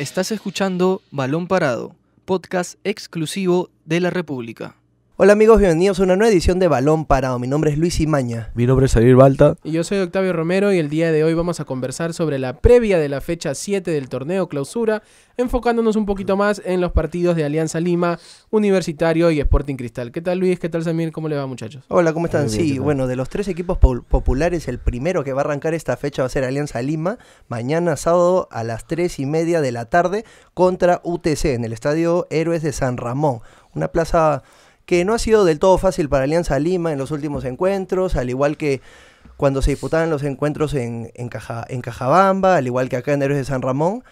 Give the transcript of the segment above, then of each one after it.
Estás escuchando Balón Parado, podcast exclusivo de la República. Hola amigos, bienvenidos a una nueva edición de Balón Parado. Mi nombre es Luis Imaña. Mi nombre es Javier Balta. Y yo soy Octavio Romero y el día de hoy vamos a conversar sobre la previa de la fecha 7 del torneo clausura, enfocándonos un poquito más en los partidos de Alianza Lima, Universitario y Sporting Cristal. ¿Qué tal Luis? ¿Qué tal Samir? ¿Cómo le va muchachos? Hola, ¿cómo están? sí, bueno, de los tres equipos populares, el primero que va a arrancar esta fecha va a ser Alianza Lima, mañana sábado a las 3 y media de la tarde contra UTC en el Estadio Héroes de San Ramón. Una plaza que no ha sido del todo fácil para Alianza Lima en los últimos encuentros, al igual que cuando se disputaban los encuentros en, Cajabamba, al igual que acá en Héroes de San Ramón.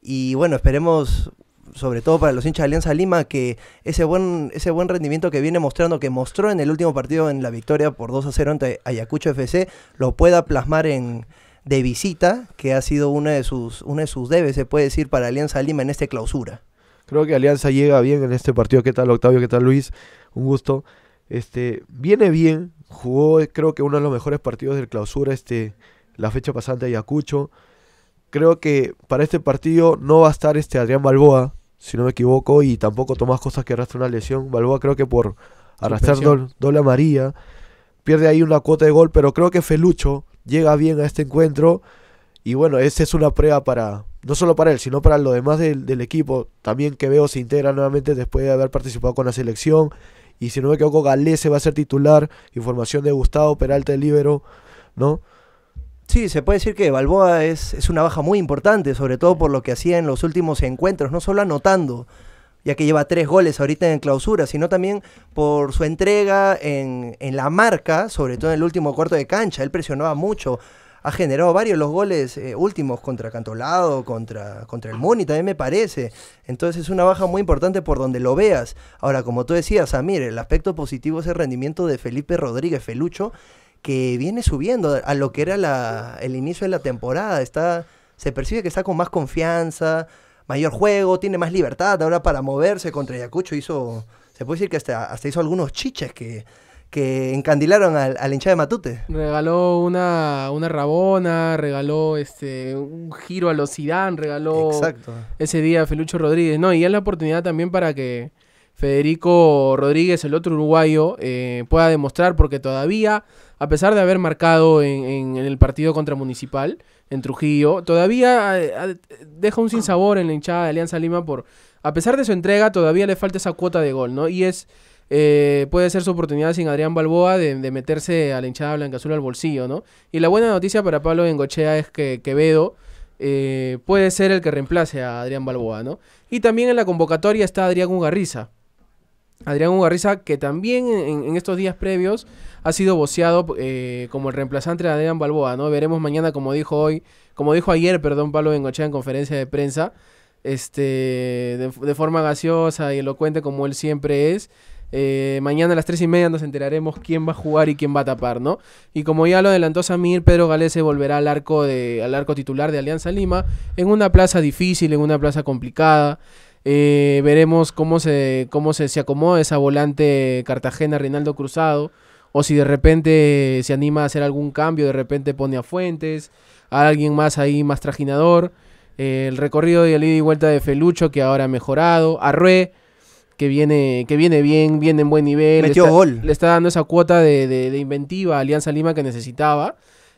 Y bueno, esperemos, sobre todo para los hinchas de Alianza Lima, que ese buen, ese buen rendimiento que viene mostrando, que mostró en el último partido en la victoria por 2 a 0 ante Ayacucho FC, lo pueda plasmar en de visita, que ha sido una de sus, una de sus debes, se puede decir, para Alianza Lima en esta clausura. Creo que Alianza llega bien en este partido. ¿Qué tal Octavio? ¿Qué tal Luis? un gusto. Este, viene bien, jugó creo que uno de los mejores partidos del clausura este, la fecha pasante Ayacucho. Creo que para este partido no va a estar este Adrián Balboa, si no me equivoco, y tampoco Tomás Cosas que arrastra una lesión. Balboa creo que por arrastrar Dola María. pierde ahí una cuota de gol, pero creo que Felucho llega bien a este encuentro. Y bueno, esa es una prueba para, no solo para él, sino para los demás del equipo. También que veo se integra nuevamente después de haber participado con la selección. Y si no me equivoco, se va a ser titular. Información de Gustavo Peralta del Libero, ¿no? Sí, se puede decir que Balboa es, una baja muy importante, sobre todo por lo que hacía en los últimos encuentros, no solo anotando, ya que lleva tres goles ahorita en clausura, sino también por su entrega en, en la marca, sobre todo en el último cuarto de cancha. Él presionaba mucho ha generado varios los goles eh, últimos contra Cantolado, contra, contra el Muni, también me parece. Entonces es una baja muy importante por donde lo veas. Ahora, como tú decías, Samir, el aspecto positivo es el rendimiento de Felipe Rodríguez Felucho, que viene subiendo a lo que era el inicio de la temporada. Está, se percibe que está con más confianza, mayor juego, tiene más libertad ahora para moverse contra Yacucho Hizo, se puede decir que hasta, hasta hizo algunos chiches que que encandilaron al, hincha de Matute. Regaló una, rabona, regaló este un giro a los Zidane, regaló ese día a Felucho Rodríguez. No, y es la oportunidad también para que Federico Rodríguez, el otro uruguayo, eh, pueda demostrar, porque todavía, a pesar de haber marcado en, el partido contra Municipal, en Trujillo, todavía eh, eh, deja un sinsabor en la hinchada de Alianza Lima por, a pesar de su entrega, todavía le falta esa cuota de gol, ¿no? Y es eh, puede ser su oportunidad sin Adrián Balboa de, meterse a la hinchada blanca-azul al bolsillo, ¿no? Y la buena noticia para Pablo Bengochea es que Quevedo eh, puede ser el que reemplace a Adrián Balboa, Y también en la convocatoria está Adrián Ugarriza. Adrián Ugarriza, que también en, estos días previos ha sido voceado eh, como el reemplazante de Adrián Balboa, ¿no? Veremos mañana, como dijo hoy, como dijo ayer, perdón, Pablo Bengochea en conferencia de prensa, este, de, de forma gaseosa y elocuente como él siempre es, eh, mañana a las 3 y media nos enteraremos quién va a jugar y quién va a tapar, ¿no? Y como ya lo adelantó Samir, Pedro Gale se volverá al arco, al arco titular de Alianza Lima en una plaza difícil, en una plaza complicada. Eh, veremos cómo se, cómo se, se acomoda esa volante Cartagena Reinaldo Cruzado. O si de repente se anima a hacer algún cambio, de repente pone a Fuentes, a alguien más ahí más trajinador. Eh, el recorrido de la ida y vuelta de Felucho, que ahora ha mejorado. Arrué que viene, que viene bien, viene en buen nivel. le está, gol. Le está dando esa cuota de, inventiva a Alianza Lima que necesitaba.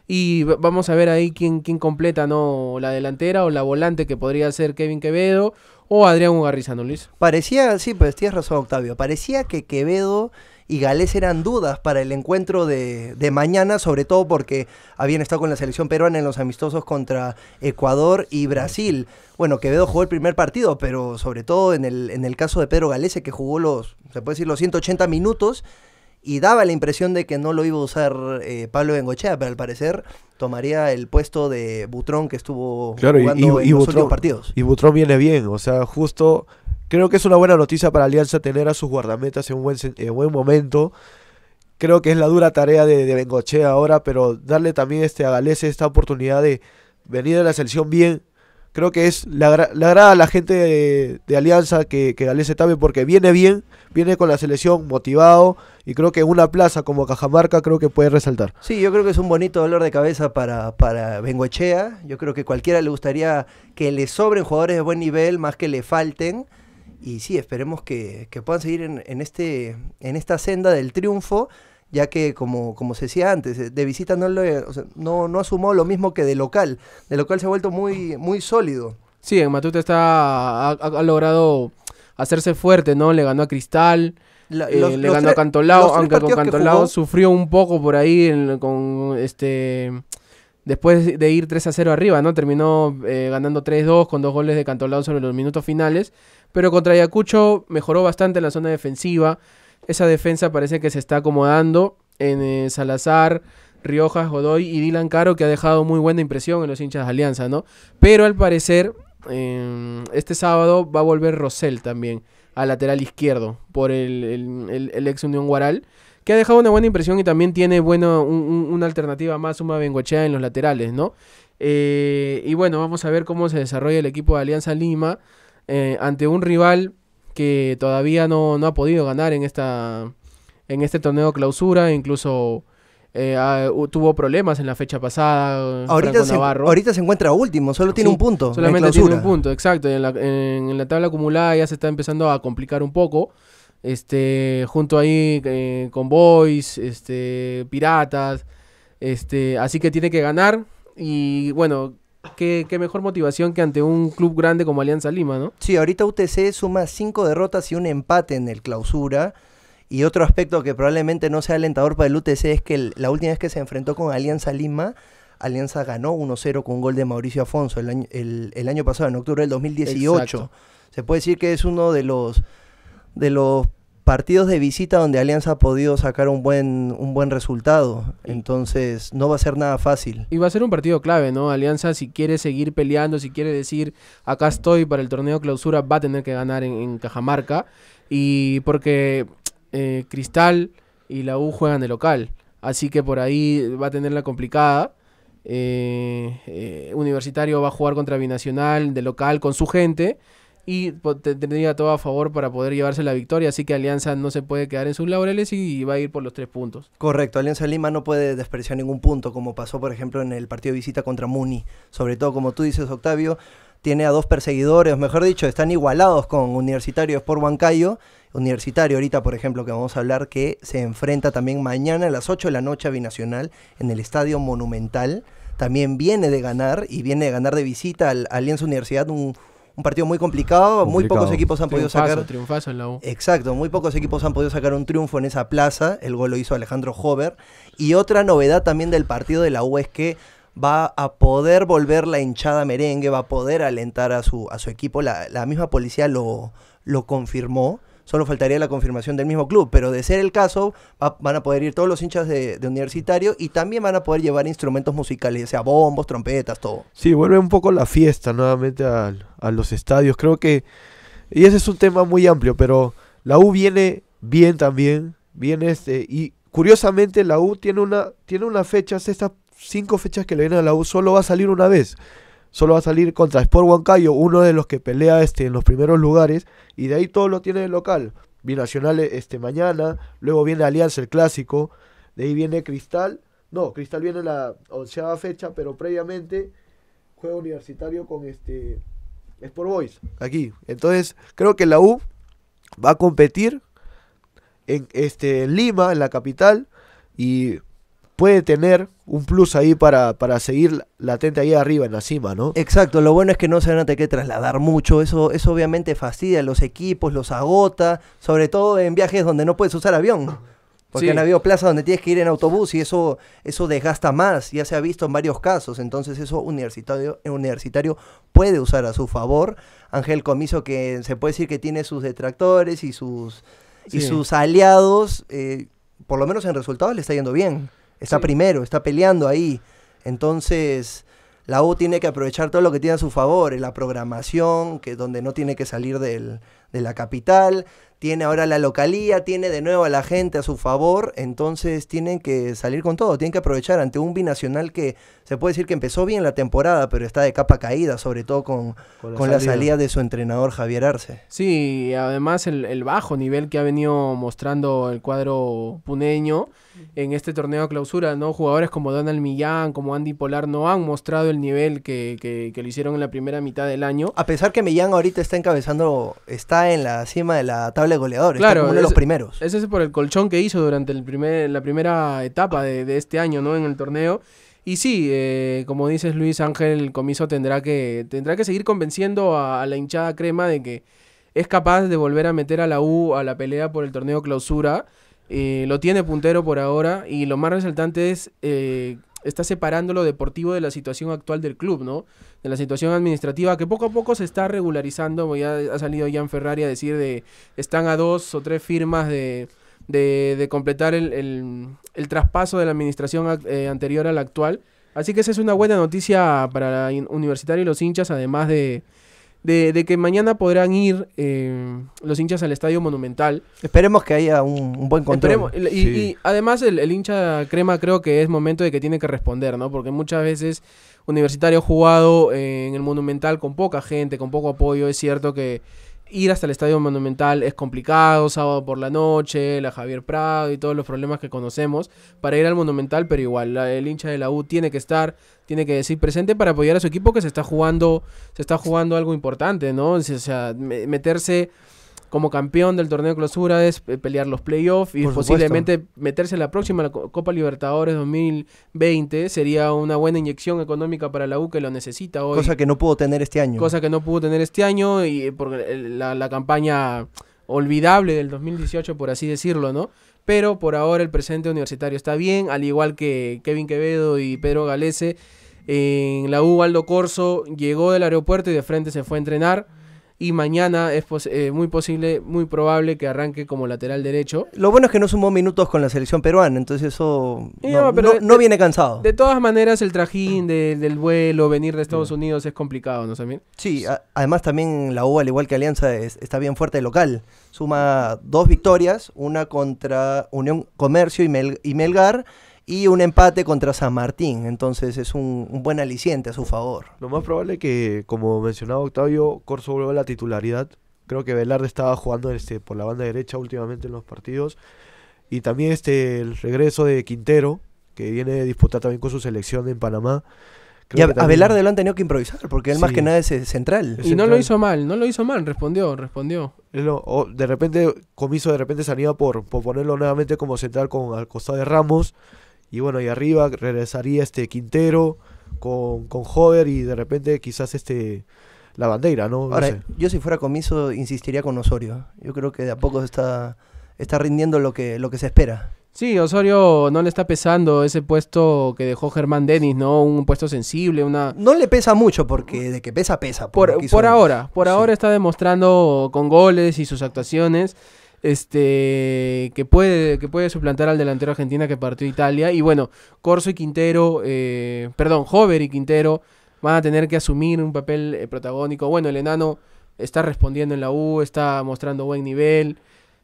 Y vamos a ver ahí quién, quién completa, ¿no? La delantera o la volante que podría ser Kevin Quevedo o Adrián Ugarrizano, Luis. Parecía, sí, pues tienes razón, Octavio. Parecía que Quevedo y Gales eran dudas para el encuentro de, mañana, sobre todo porque habían estado con la selección peruana en los amistosos contra Ecuador y Brasil. Bueno, Quevedo jugó el primer partido, pero sobre todo en el, en el caso de Pedro Galese, que jugó los, se puede decir, los 180 minutos y daba la impresión de que no lo iba a usar eh, Pablo Bengochea, pero al parecer tomaría el puesto de Butrón que estuvo jugando en los últimos partidos. Y Butrón viene bien, o sea, justo Creo que es una buena noticia para Alianza tener a sus guardametas en buen, en buen momento. Creo que es la dura tarea de, Bengochea ahora, pero darle también este, a Galese esta oportunidad de venir a la selección bien. Creo que es la agrada a la gente de, Alianza que, que Galese también porque viene bien, viene con la selección motivado y creo que una plaza como Cajamarca creo que puede resaltar. Sí, yo creo que es un bonito dolor de cabeza para, para Bengochea. Yo creo que cualquiera le gustaría que le sobren jugadores de buen nivel más que le falten. Y sí, esperemos que, puedan seguir en, en, este, en esta senda del triunfo, ya que como, como se decía antes, eh, de visita no, lo, o no, no asumó lo mismo que de local. De local se ha vuelto muy, muy sólido. Sí, en Matute está, ha, logrado hacerse fuerte, ¿no? Le ganó a Cristal, eh, le ganó a Cantolao, aunque con Cantolao sufrió un poco por ahí con este después de ir 3 a 0 arriba, ¿no? Terminó eh, ganando 3-2 con dos goles de Cantolao sobre los minutos finales, pero contra Ayacucho mejoró bastante la zona defensiva. Esa defensa parece que se está acomodando en eh, Salazar, Riojas, Godoy y Dylan Caro, que ha dejado muy buena impresión en los hinchas de Alianza, ¿no? Pero al parecer, em, este sábado va a volver Rosell también, a lateral izquierdo, por el, el, el ex Unión Guaral que ha dejado una buena impresión y también tiene bueno, una alternativa más, una Bengochea en los laterales, ¿no? Eh, y bueno, vamos a ver cómo se desarrolla el equipo de Alianza Lima eh, ante un rival que todavía no, ha podido ganar en, esta, en este torneo clausura, incluso... Eh, tuvo problemas en la fecha pasada. Ahorita, se, ahorita se, encuentra último, solo tiene un punto. Solamente tiene un punto, exacto. En la, en la, tabla acumulada ya se está empezando a complicar un poco este, junto ahí eh, con Boys, este, Piratas, este, así que tiene que ganar y bueno, qué, qué mejor motivación que ante un club grande como Alianza Lima, ¿no? Sí, ahorita UTC suma cinco derrotas y un empate en el clausura. Y otro aspecto que probablemente no sea alentador para el UTC es que la última vez que se enfrentó con Alianza Lima, Alianza ganó 1-0 con un gol de Mauricio Afonso el año, el, año pasado, en octubre del 2018. Se puede decir que es uno de los de los partidos de visita donde Alianza ha podido sacar un buen, buen resultado. Entonces, no va a ser nada fácil. Y va a ser un partido clave, ¿no? Alianza, si quiere seguir peleando, si quiere decir, acá estoy para el torneo clausura, va a tener que ganar en, Cajamarca. Y porque eh, Cristal y la U juegan de local. Así que por ahí va a tenerla complicada. Eh, eh, universitario va a jugar contra Binacional de local con su gente y pues, tendría todo a favor para poder llevarse la victoria, así que Alianza no se puede quedar en sus laureles y va a ir por los tres puntos. Correcto, Alianza Lima no puede despreciar ningún punto, como pasó por ejemplo en el partido de visita contra Muni, sobre todo como tú dices Octavio, tiene a dos perseguidores, mejor dicho, están igualados con Universitarios por Huancayo, Universitario ahorita por ejemplo que vamos a hablar que se enfrenta también mañana a las 8 de la noche a Binacional en el Estadio Monumental también viene de ganar y viene de ganar de visita al Alianza Universidad, un, un partido muy complicado, muy pocos equipos han podido sacar. Exacto, muy pocos equipos han podido sacar un triunfo en esa plaza. El gol lo hizo Alejandro Hover. Y otra novedad también del partido de la U es que va a poder volver la hinchada merengue, va a poder alentar a su, a su equipo. La, misma policía lo, lo confirmó. Solo faltaría la confirmación del mismo club, pero de ser el caso, van a poder ir todos los hinchas de, universitario y también van a poder llevar instrumentos musicales, ya sea, bombos, trompetas, todo. Sí, vuelve un poco la fiesta nuevamente a, a los estadios. Creo que. Y ese es un tema muy amplio, pero la U viene bien también. Viene este. Y curiosamente, la U tiene una, tiene fecha, estas cinco fechas que le vienen a la U, solo va a salir una vez solo va a salir contra Sport Huancayo, uno de los que pelea este, en los primeros lugares, y de ahí todo lo tiene el local. Binacional este, mañana, luego viene Alianza, el clásico, de ahí viene Cristal, no, Cristal viene la onceava fecha, pero previamente juega universitario con este Sport Boys, aquí. Entonces, creo que la U va a competir en este, en Lima, en la capital, y puede tener un plus ahí para, para seguir latente ahí arriba en la cima, ¿no? Exacto, lo bueno es que no se van a tener que trasladar mucho, eso, eso obviamente fastidia los equipos, los agota, sobre todo en viajes donde no puedes usar avión. Porque en han habido plazas donde tienes que ir en autobús y eso, eso desgasta más, ya se ha visto en varios casos. Entonces, eso universitario, universitario puede usar a su favor. Ángel Comiso, que se puede decir que tiene sus detractores y sus, y sus aliados, eh, por lo menos en resultados le está yendo bien. Está primero, está peleando ahí. Entonces, la U tiene que aprovechar todo lo que tiene a su favor, en eh, la programación, que donde no tiene que salir del, de la capital, tiene ahora la localía, tiene de nuevo a la gente a su favor, entonces tienen que salir con todo, tienen que aprovechar ante un binacional que se puede decir que empezó bien la temporada, pero está de capa caída, sobre todo con, la, salida. de su entrenador Javier Arce. Sí, además el, bajo nivel que ha venido mostrando el cuadro puneño en este torneo de clausura, ¿no? Jugadores como Donald Millán, como Andy Polar, no han mostrado el nivel que, que, que lo hicieron en la primera mitad del año. A pesar que Millán ahorita está encabezando, está en la cima de la tabla de goleadores, claro, uno de los primeros. Ese es por el colchón que hizo durante el primer, la primera etapa de, este año, ¿no? En el torneo. Y sí, eh, como dices Luis Ángel el Comiso tendrá que, tendrá que seguir convenciendo a, la hinchada crema de que es capaz de volver a meter a la U a la pelea por el torneo clausura. Eh, lo tiene puntero por ahora y lo más resaltante es eh, está separando lo deportivo de la situación actual del club, ¿no? De la situación administrativa que poco a poco se está regularizando, ya ha salido Jan Ferrari a decir de están a dos o tres firmas de, de, completar el, el, traspaso de la administración eh, anterior a la actual. Así que esa es una buena noticia para la Universitaria y los hinchas, además de, de, que mañana podrán ir eh, los hinchas al Estadio Monumental. Esperemos que haya un, buen control. Y, además el, el, hincha crema creo que es momento de que tiene que responder, ¿no? Porque muchas veces Universitario ha jugado eh, en el Monumental con poca gente, con poco apoyo. Es cierto que ir hasta el Estadio Monumental es complicado, sábado por la noche, la Javier Prado y todos los problemas que conocemos para ir al Monumental, pero igual el hincha de la U tiene que estar, tiene que decir presente para apoyar a su equipo que se está jugando, se está jugando algo importante, ¿no? O sea, meterse como campeón del torneo de clausura es eh, pelear los playoffs y posiblemente meterse en la próxima Copa Libertadores 2020. Sería una buena inyección económica para la U que lo necesita hoy. Cosa que no pudo tener este año. Cosa que no pudo tener este año y eh, por la, campaña olvidable del 2018, por así decirlo, ¿no? Pero por ahora el presente universitario está bien, al igual que Kevin Quevedo y Pedro Galese. En la U, Aldo Corso llegó del aeropuerto y de frente se fue a entrenar y mañana es eh, muy posible, muy probable que arranque como lateral derecho. Lo bueno es que no sumó minutos con la selección peruana, entonces eso no, viene cansado. De todas maneras, el trajín del vuelo, venir de Estados mm. Unidos es complicado, ¿no también? Sí, además también la U, al igual que Alianza, está bien fuerte local. Suma dos victorias, una contra Unión Comercio y Melgar y un empate contra San Martín. Entonces es un, buen aliciente a su favor. Lo más probable que, como mencionaba Octavio, Corso vuelva a la titularidad. Creo que Velarde estaba jugando este, por la banda derecha últimamente en los partidos. Y también este, el regreso de Quintero, que viene de disputar también con su selección en Panamá. y a, Velarde lo han tenido que improvisar, porque él más que nada es central. y no lo hizo mal, no lo hizo mal, respondió, respondió. de repente, Comiso de repente salía por, por ponerlo nuevamente como central con, al costado de Ramos y bueno, y arriba regresaría este Quintero con, con Hover y de repente quizás este la bandera, ¿no? yo si fuera comiso insistiría con Osorio. ¿eh? Yo creo que de a poco está, está rindiendo lo que, lo que se espera. Sí, Osorio no le está pesando ese puesto que dejó Germán Denis, ¿no? Un puesto sensible, una... No le pesa mucho porque de que pesa, pesa. Por, por, ahora, por ahora está demostrando con goles y sus actuaciones este que puede que puede suplantar al delantero argentino que partió Italia y bueno Corso y Quintero eh, perdón Hover y Quintero van a tener que asumir un papel eh, protagónico bueno el enano está respondiendo en la U está mostrando buen nivel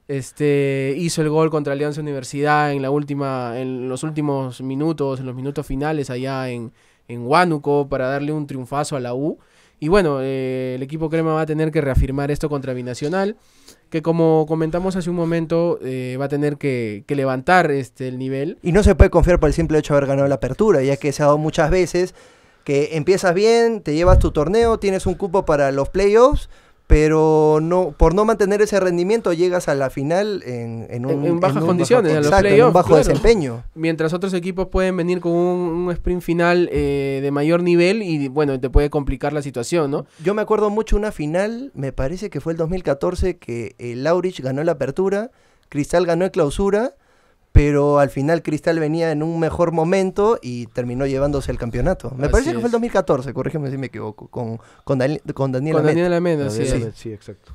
este hizo el gol contra Alianza Universidad en la última en los últimos minutos en los minutos finales allá en en Huánuco para darle un triunfazo a la U y bueno eh, el equipo crema va a tener que reafirmar esto contra Binacional que como comentamos hace un momento, eh, va a tener que, levantar este, el nivel. Y no se puede confiar por el simple hecho de haber ganado la apertura, ya que se ha dado muchas veces que empiezas bien, te llevas tu torneo, tienes un cupo para los playoffs pero no por no mantener ese rendimiento llegas a la final en, un, bajas condiciones, bajo, en, un bajo desempeño. Mientras otros equipos pueden venir con un, sprint final eh, de mayor nivel y bueno, te puede complicar la situación, ¿no? Yo me acuerdo mucho una final, me parece que fue el 2014, que eh, Laurich ganó la apertura, Cristal ganó el clausura pero al final Cristal venía en un mejor momento y terminó llevándose el campeonato. Me parece que fue el 2014, corrígeme si me equivoco, con, con, Daniel con Con Daniel sí. sí. exacto.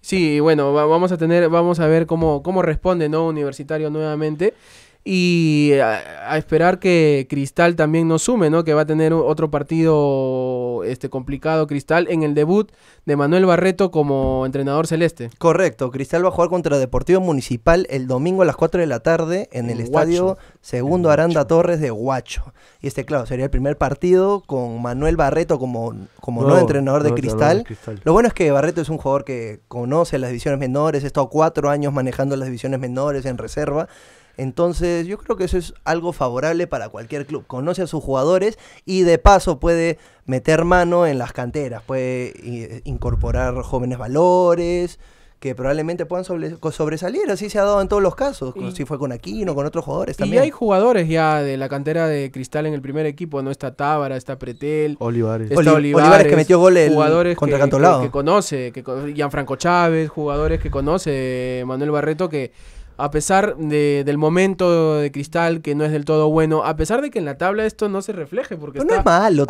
Sí, bueno, vamos a tener, vamos a ver cómo, cómo responde, ¿no? Universitario nuevamente y a, esperar que Cristal también nos sume, ¿no? Que va a tener otro partido este complicado Cristal en el debut de Manuel Barreto como entrenador celeste. Correcto, Cristal va a jugar contra Deportivo Municipal el domingo a las 4 de la tarde en el, estadio Segundo Aranda Torres de Huacho. Y este claro, sería el primer partido con Manuel Barreto como como nuevo entrenador de, Cristal. Lo bueno es que Barreto es un jugador que conoce las divisiones menores, ha estado cuatro años manejando las divisiones menores en reserva entonces, yo creo que eso es algo favorable para cualquier club. Conoce a sus jugadores y de paso puede meter mano en las canteras, puede eh, incorporar jóvenes valores que probablemente puedan sobresalir, así se ha dado en todos los casos, si fue con Aquino, con otros jugadores también. Y hay jugadores ya de la cantera de Cristal en el primer equipo, ¿no? Está Tábara, está Pretel, Olivares, Olivares, que metió gol jugadores contra que, Que, conoce, Gianfranco Chávez, jugadores que conoce eh, Manuel Barreto que a pesar de, del momento de Cristal, que no es del todo bueno, a pesar de que en la tabla esto no se refleje, porque está no es malo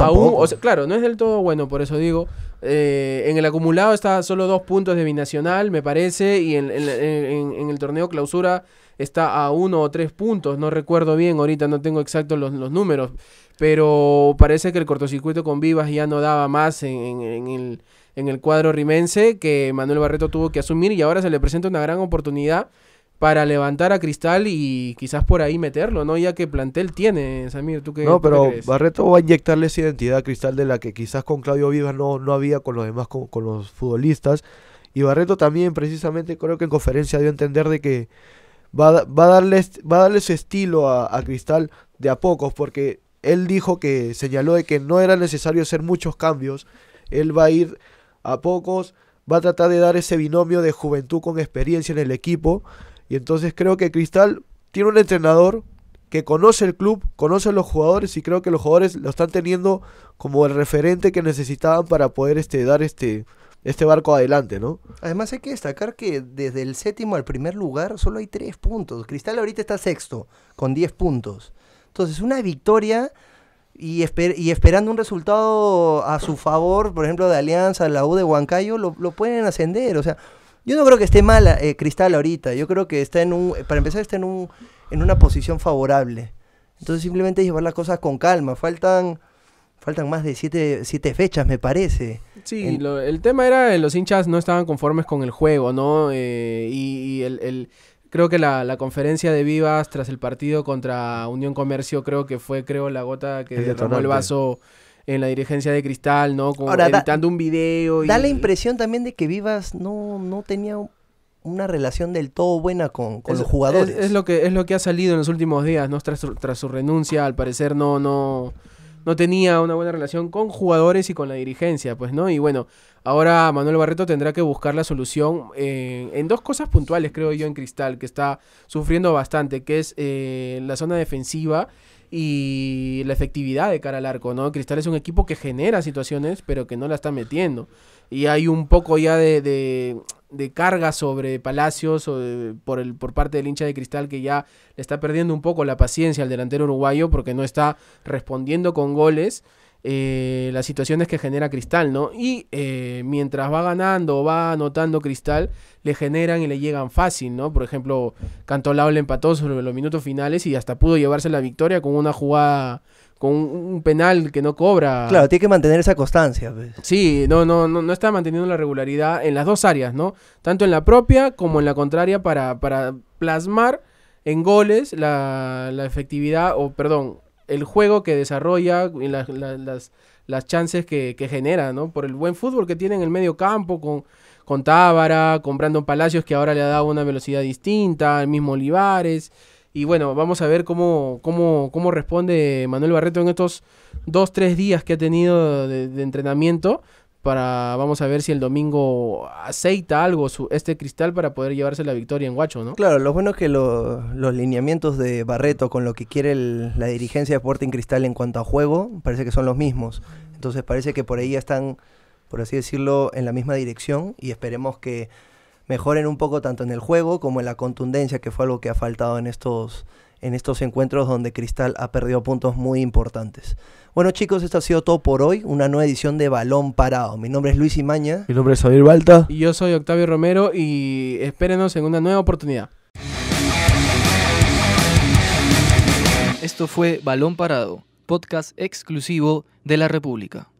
claro, no es del todo bueno, por eso digo. Eh, en el acumulado está solo dos puntos de Binacional, me parece, y en, el torneo clausura está a uno o tres puntos, no recuerdo bien, ahorita no tengo exactos los, los, números, pero parece que el cortocircuito con Vivas ya no daba más en, en, el, en el cuadro rimense que Manuel Barreto tuvo que asumir y ahora se le presenta una gran oportunidad para levantar a Cristal y quizás por ahí meterlo, ¿no? Ya que plantel tiene, Samir, ¿tú qué No, pero Barreto va a inyectarle esa identidad a Cristal de la que quizás con Claudio Vivas no, no había con los demás, con, los futbolistas. Y Barreto también, precisamente, creo que en conferencia dio a entender de que va, a, darle, va a su estilo a, a Cristal de a pocos, porque él dijo que señaló de que no era necesario hacer muchos cambios. Él va a ir a pocos, va a tratar de dar ese binomio de juventud con experiencia en el equipo y entonces creo que Cristal tiene un entrenador que conoce el club, conoce a los jugadores y creo que los jugadores lo están teniendo como el referente que necesitaban para poder este, dar este, este barco adelante, ¿no? Además hay que destacar que desde el séptimo al primer lugar solo hay tres puntos. Cristal ahorita está sexto, con diez puntos. Entonces una victoria y, esperando un resultado a su favor, por ejemplo, de Alianza, la U de Huancayo, lo, lo pueden ascender. O sea, yo no creo que esté mal eh, Cristal ahorita. Yo creo que está en un. Para empezar, está en, un, en una posición favorable. Entonces, simplemente llevar las cosas con calma. Faltan. Faltan más de siete, siete fechas, me parece. Sí, el tema era que los hinchas no estaban conformes con el juego, ¿no? Eh, y, el, creo que la, conferencia de Vivas tras el partido contra Unión Comercio creo que fue creo la gota que derramó el vaso en la dirigencia de Cristal, ¿no? Como editando un video. Da la impresión también de que Vivas no, no tenía una relación del todo buena con, los jugadores. Es, lo que, es lo que ha salido en los últimos días, ¿no? Tras, tras su renuncia, al parecer no, no, no tenía una buena relación con jugadores y con la dirigencia, pues, ¿no? Y bueno, Ahora Manuel Barreto tendrá que buscar la solución eh, en dos cosas puntuales, creo yo, en Cristal, que está sufriendo bastante, que es eh, la zona defensiva y la efectividad de cara al arco, ¿no? Cristal es un equipo que genera situaciones, pero que no la está metiendo. Y hay un poco ya de, carga sobre Palacios o por, el, por parte del hincha de Cristal que ya le está perdiendo un poco la paciencia al delantero uruguayo porque no está respondiendo con goles. Eh, las situaciones que genera Cristal, ¿no? Y eh, mientras va ganando, va anotando Cristal, le generan y le llegan fácil, ¿no? Por ejemplo, Cantolao le empató sobre los minutos finales y hasta pudo llevarse la victoria con una jugada con un, penal que no cobra. Claro, tiene que mantener esa constancia. Pues. Sí, no, no, no, no está manteniendo la regularidad en las dos áreas, ¿no? Tanto en la propia como en la contraria para, para plasmar en goles la, la efectividad, o perdón, el juego que desarrolla y las, las, chances que, que, genera, ¿no? Por el buen fútbol que tiene en el medio campo, con, con Tábara, con Brandon Palacios, que ahora le ha dado una velocidad distinta, el mismo Olivares. Y bueno, vamos a ver cómo, cómo, cómo responde Manuel Barreto en estos dos, tres días que ha tenido de entrenamiento para vamos a ver si el domingo aceita algo su, este cristal para poder llevarse la victoria en Guacho, ¿no? Claro, lo bueno es que los lineamientos de Barreto con lo que quiere la dirigencia de Sporting Cristal en cuanto a juego parece que son los mismos. Entonces parece que por ahí ya están, por así decirlo, en la misma dirección y esperemos que mejoren un poco tanto en el juego como en la contundencia, que fue algo que ha faltado en estos en estos encuentros donde Cristal ha perdido puntos muy importantes. Bueno chicos, esto ha sido todo por hoy, una nueva edición de Balón Parado. Mi nombre es Luis Imaña. Mi nombre es Javier Balta. Y yo soy Octavio Romero y espérenos en una nueva oportunidad. Esto fue Balón Parado, podcast exclusivo de la República.